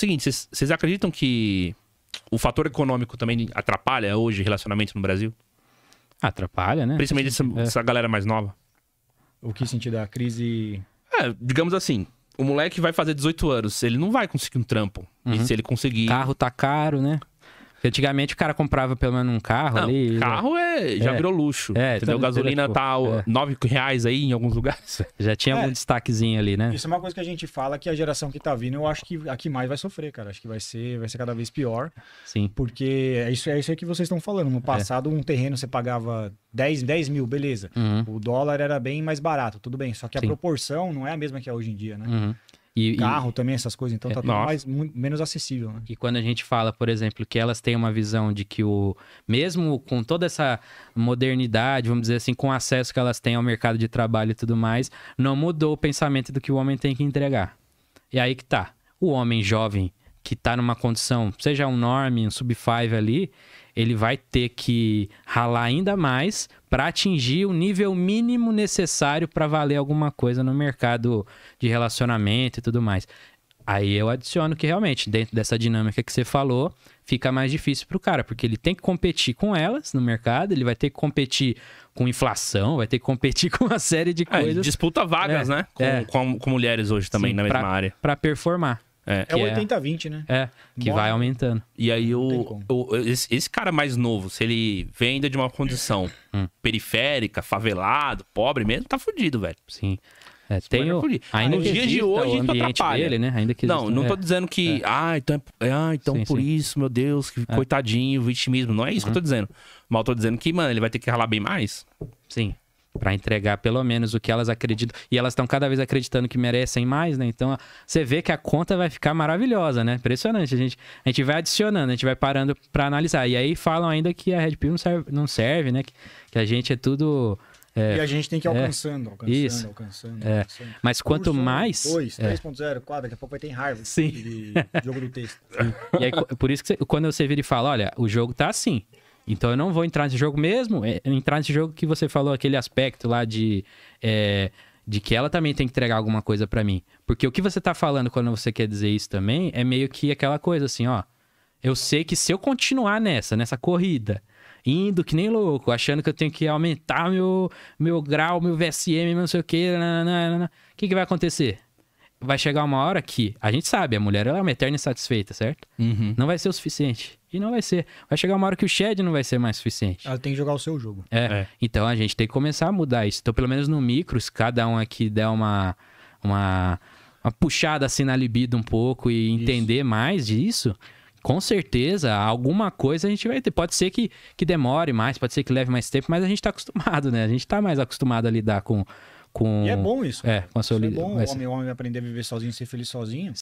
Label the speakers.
Speaker 1: seguinte, vocês, acreditam que o fator econômico também atrapalha hoje relacionamentos no Brasil? Atrapalha, né? Principalmente essa, é. essa galera mais nova.
Speaker 2: O que sentido da crise? É, digamos assim, o moleque vai fazer 18 anos, ele não vai conseguir um trampo. Uhum. E se ele conseguir. Carro tá caro, né? Antigamente o cara comprava pelo menos um carro não, ali. Carro já... é, já é. virou luxo. É, entendeu? Então, Gasolina tipo, tá é. 9 reais aí em alguns lugares. Já tinha é. um destaquezinho ali, né? Isso
Speaker 1: é uma coisa que a gente fala que a geração que tá vindo, eu acho que aqui mais vai sofrer, cara. Acho que vai ser, vai ser cada vez pior. Sim. Porque é isso, é isso aí que vocês estão falando. No é. passado, um terreno você pagava 10, 10 mil, beleza. Uhum. O dólar era bem mais barato, tudo bem. Só que a Sim. proporção não é a mesma que é hoje em dia, né? Uhum. E, Carro e... também, essas coisas, então é, tá tudo mais, muito, menos acessível. Né?
Speaker 2: E quando a gente fala, por exemplo, que elas têm uma visão de que o. Mesmo com toda essa modernidade, vamos dizer assim, com o acesso que elas têm ao mercado de trabalho e tudo mais, não mudou o pensamento do que o homem tem que entregar. E aí que tá. O homem jovem que está numa condição, seja um norm, um sub 5 ali, ele vai ter que ralar ainda mais para atingir o nível mínimo necessário para valer alguma coisa no mercado de relacionamento e tudo mais. Aí eu adiciono que realmente, dentro dessa dinâmica que você falou, fica mais difícil para o cara, porque ele tem que competir com elas no mercado, ele vai ter que competir com inflação, vai ter que competir com uma série de é, coisas. É, disputa vagas, é, né? Com, é. com, com, mulheres hoje também Sim, na mesma pra, área. Para performar. É, é 80-20, é- né? É, que Morre. vai aumentando.
Speaker 1: E aí, o, o esse, esse, cara mais novo, se ele vem ainda de uma condição hum. periférica, favelado, pobre mesmo, tá fudido, velho. Sim.
Speaker 2: É, tem é o... ainda Nos dias de hoje, o ambiente dele, né? Ainda que não, não é. tô dizendo
Speaker 1: que, é. ah, então, é ah, então sim, por sim. isso, meu Deus, que coitadinho, vitimismo. Não é isso uhum. que eu tô uhum. dizendo.
Speaker 2: Mal tô dizendo que, mano, ele vai ter que ralar bem mais. Sim para entregar pelo menos o que elas acreditam. E elas estão cada vez acreditando que merecem mais, né? Então você vê que a conta vai ficar maravilhosa, né? Impressionante. A gente, a gente vai adicionando, a gente vai parando para analisar. E aí falam ainda que a Red Pill não serve, não serve né? Que, que a gente é tudo. É, e a gente tem que ir é, alcançando, é, alcançando, isso, alcançando, é. alcançando. Mas quanto Curso mais. 2,
Speaker 1: 3.0, 4, daqui a pouco vai ter Harvard. Sim. De jogo do texto.
Speaker 2: Sim. e aí, por isso que você, quando você vira e fala: olha, o jogo tá assim. Então eu não vou entrar nesse jogo mesmo, é, entrar nesse jogo que você falou, aquele aspecto lá de. É, de que ela também tem que entregar alguma coisa para mim. Porque o que você tá falando quando você quer dizer isso também é meio que aquela coisa assim, ó. Eu sei que se eu continuar nessa, nessa corrida, indo que nem louco, achando que eu tenho que aumentar meu, meu grau, meu VSM, não sei o que, o que, que vai acontecer? vai chegar uma hora que a gente sabe, a mulher ela é uma eterna insatisfeita, certo? Uhum. Não vai ser o suficiente. E não vai ser. Vai chegar uma hora que o Shed não vai ser mais suficiente.
Speaker 1: Ela tem que jogar o seu jogo.
Speaker 2: É. é. Então a gente tem que começar a mudar isso. Então, pelo menos no micros, cada um aqui der uma, uma, uma puxada assim na libido um pouco e entender isso. mais disso. Com certeza, alguma coisa a gente vai ter. Pode ser que, que demore mais, pode ser que leve mais tempo, mas a gente tá acostumado, né? A gente tá mais acostumado a lidar com, com, e é bom isso. É, com a é bom, o homem,
Speaker 1: homem aprender a viver sozinho, ser feliz sozinho.